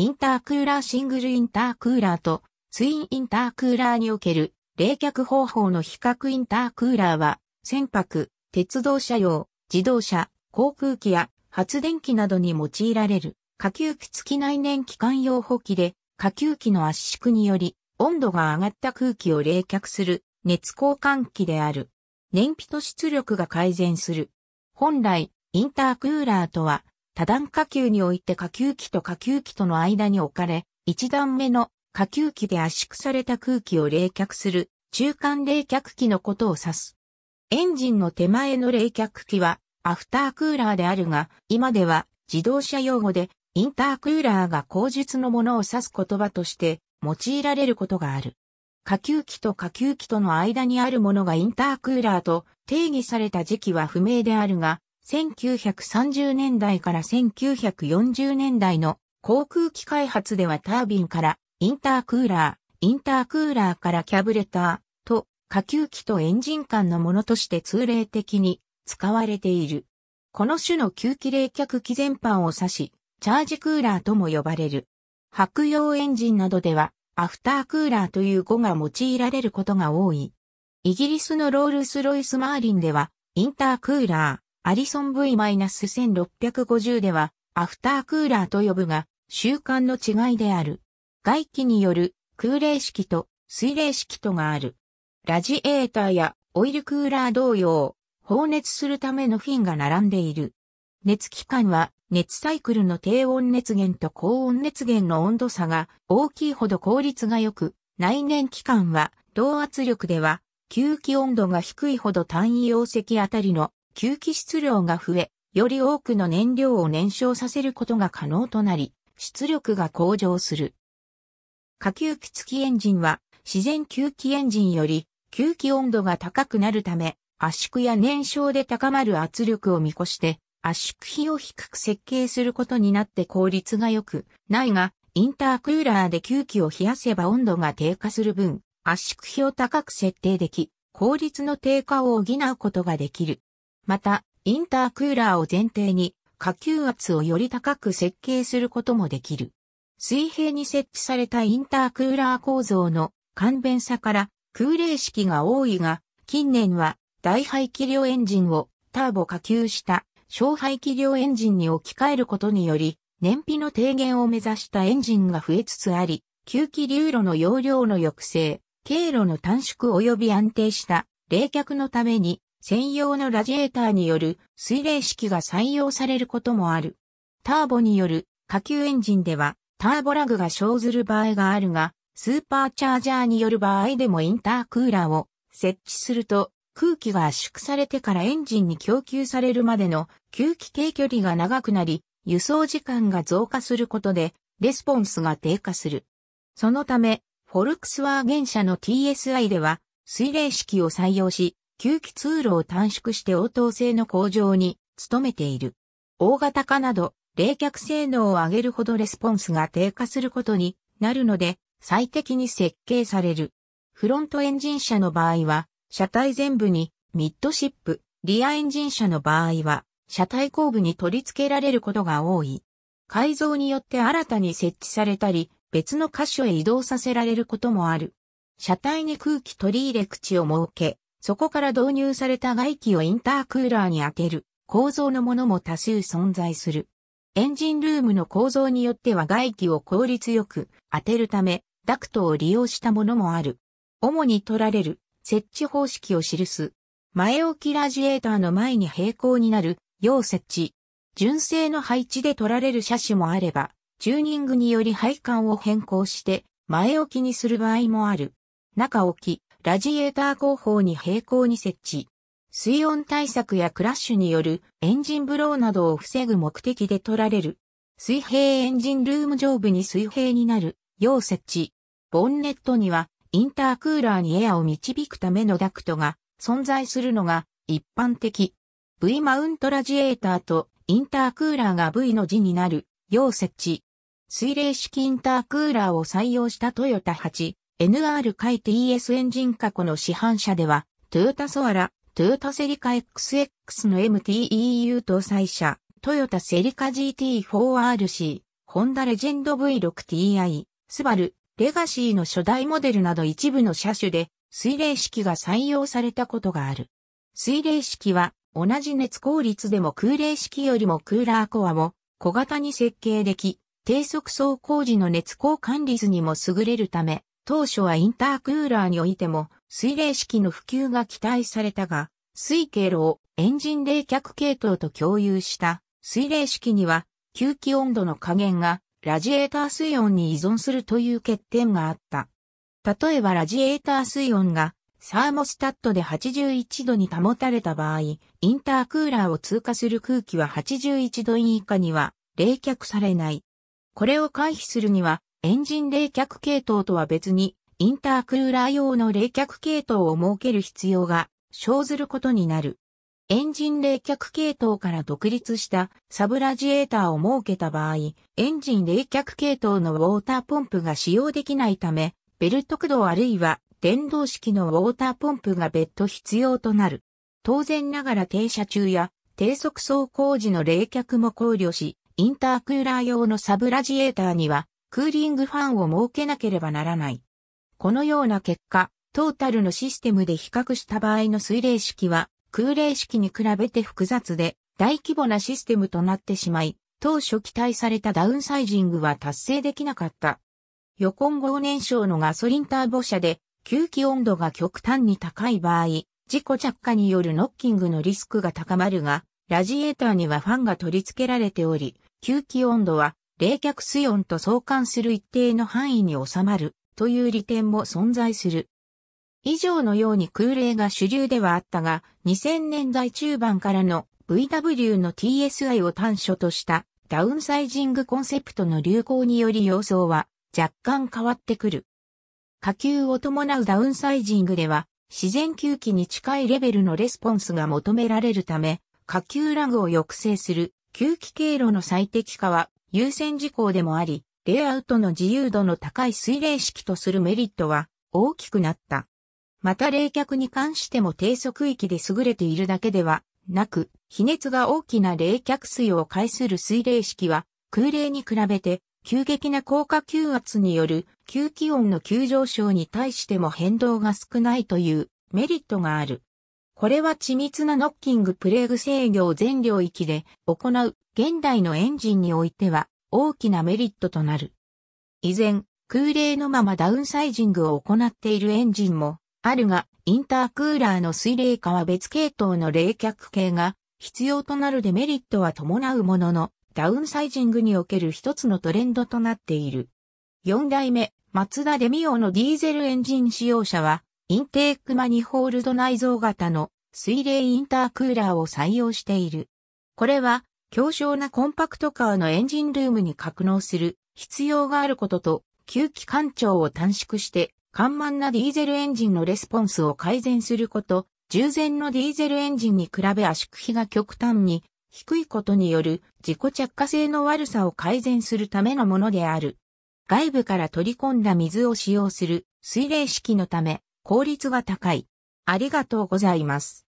インタークーラーシングルインタークーラーとツインインタークーラーにおける冷却方法の比較インタークーラーは、船舶、鉄道車用、自動車、航空機や発電機などに用いられる、下級機付き内燃機関用補機で、下級機の圧縮により、温度が上がった空気を冷却する熱交換機である。燃費と出力が改善する。本来、インタークーラーとは多段下級において下級機と下級機との間に置かれ、一段目の下級機で圧縮された空気を冷却する中間冷却機のことを指す。エンジンの手前の冷却機はアフタークーラーであるが、今では自動車用語でインタークーラーが口述のものを指す言葉として用いられることがある。下級機と下級機との間にあるものがインタークーラーと定義された時期は不明であるが、1930年代から1940年代の航空機開発ではタービンからインタークーラー、インタークーラーからキャブレターと下級機とエンジン間のものとして通例的に使われている。この種の吸気冷却機全般を指し、チャージクーラーとも呼ばれる。白用エンジンなどではアフタークーラーという語が用いられることが多い。イギリスのロールスロイスマーリンではインタークーラー、アリソン V-1650 では、アフタークーラーと呼ぶが、習慣の違いである。外気による空冷式と水冷式とがある。ラジエーターやオイルクーラー同様、放熱するためのフィンが並んでいる。熱機関は熱サイクルの低温熱源と高温熱源の温度差が大きいほど効率が良く、内燃機関は同圧力では、吸気温度が低いほど単位容積あたりの吸気質量が増え、より多くの燃料を燃焼させることが可能となり、出力が向上する。下吸気付きエンジンは、自然吸気エンジンより、吸気温度が高くなるため、圧縮や燃焼で高まる圧力を見越して、圧縮比を低く設計することになって効率が良くないが、インタークーラーで吸気を冷やせば温度が低下する分、圧縮比を高く設定でき、効率の低下を補うことができる。また、インタークーラーを前提に、下級圧をより高く設計することもできる。水平に設置されたインタークーラー構造の簡便さから空冷式が多いが、近年は大排気量エンジンをターボ下級した小排気量エンジンに置き換えることにより、燃費の低減を目指したエンジンが増えつつあり、吸気流路の容量の抑制、経路の短縮及び安定した冷却のために専用のラジエーターによる水冷式が採用されることもある。ターボによる下級エンジンではターボラグが生ずる場合があるが、スーパーチャージャーによる場合でもインタークーラーを設置すると空気が圧縮されてからエンジンに供給されるまでの吸気低距離が長くなり、輸送時間が増加することでレスポンスが低下する。そのため、フォルクスワーゲン社の TSI では水冷式を採用し、吸気通路を短縮して応答性の向上に努めている。大型化など冷却性能を上げるほどレスポンスが低下することになるので最適に設計される。フロントエンジン車の場合は車体全部にミッドシップ、リアエンジン車の場合は車体後部に取り付けられることが多い。改造によって新たに設置されたり、別の箇所へ移動させられることもある。車体に空気取り入れ口を設け、そこから導入された外気をインタークーラーに当てる構造のものも多数存在する。エンジンルームの構造によっては外気を効率よく当てるため、ダクトを利用したものもある。主に取られる設置方式を記す。前置きラジエーターの前に平行になる要設置。純正の配置で取られる車種もあれば、チューニングにより配管を変更して前置きにする場合もある。中置き、ラジエーター後方に平行に設置。水温対策やクラッシュによるエンジンブローなどを防ぐ目的で取られる。水平エンジンルーム上部に水平になるよう設置。ボンネットにはインタークーラーにエアを導くためのダクトが存在するのが一般的。V マウントラジエーターとインタークーラーが V の字になるよう設置。水冷式インタークーラーを採用したトヨタ8 NR 回 TS エンジン過去の市販車では、トヨタソアラ、トヨタセリカ XX の MTEU 搭載車、トヨタセリカ GT4RC、ホンダレジェンド V6TI、スバル、レガシーの初代モデルなど一部の車種で、水冷式が採用されたことがある。水冷式は、同じ熱効率でも空冷式よりもクーラーコアを小型に設計でき、低速走行時の熱交換率にも優れるため、当初はインタークーラーにおいても水冷式の普及が期待されたが、水経路をエンジン冷却系統と共有した水冷式には吸気温度の加減がラジエーター水温に依存するという欠点があった。例えばラジエーター水温がサーモスタットで81度に保たれた場合、インタークーラーを通過する空気は81度以下には冷却されない。これを回避するにはエンジン冷却系統とは別に、インタークーラー用の冷却系統を設ける必要が生ずることになる。エンジン冷却系統から独立したサブラジエーターを設けた場合、エンジン冷却系統のウォーターポンプが使用できないため、ベルト駆動あるいは電動式のウォーターポンプが別途必要となる。当然ながら停車中や低速走行時の冷却も考慮し、インタークーラー用のサブラジエーターにはクーリングファンを設けなければならない。このような結果、トータルのシステムで比較した場合の水冷式は、空冷式に比べて複雑で、大規模なシステムとなってしまい、当初期待されたダウンサイジングは達成できなかった。予根後燃焼のガソリンターボ車で、吸気温度が極端に高い場合、事故着火によるノッキングのリスクが高まるが、ラジエーターにはファンが取り付けられており、吸気温度は冷却水温と相関する一定の範囲に収まるという利点も存在する。以上のように空冷が主流ではあったが、2000年代中盤からの VW の TSI を端緒としたダウンサイジングコンセプトの流行により様相は若干変わってくる。下級を伴うダウンサイジングでは自然吸気に近いレベルのレスポンスが求められるため、下級ラグを抑制する吸気経路の最適化は優先事項でもあり、レイアウトの自由度の高い水冷式とするメリットは大きくなった。また冷却に関しても低速域で優れているだけではなく、比熱が大きな冷却水を介する水冷式は空冷に比べて急激な高下吸圧による吸気温の急上昇に対しても変動が少ないというメリットがある。これは緻密なノッキングプレーグ制御を全領域で行う現代のエンジンにおいては大きなメリットとなる。依然、空冷のままダウンサイジングを行っているエンジンもあるが、インタークーラーの水冷化は別系統の冷却系が必要となるデメリットは伴うものの、ダウンサイジングにおける一つのトレンドとなっている。4代目、松田デミオのディーゼルエンジン使用者は、インテークマニホールド内蔵型の水冷インタークーラーを採用している。これは強小なコンパクトカーのエンジンルームに格納する必要があることと、吸気干長を短縮して、緩慢なディーゼルエンジンのレスポンスを改善すること、従前のディーゼルエンジンに比べ圧縮比が極端に低いことによる自己着火性の悪さを改善するためのものである。外部から取り込んだ水を使用する水冷式のため効率が高い。ありがとうございます。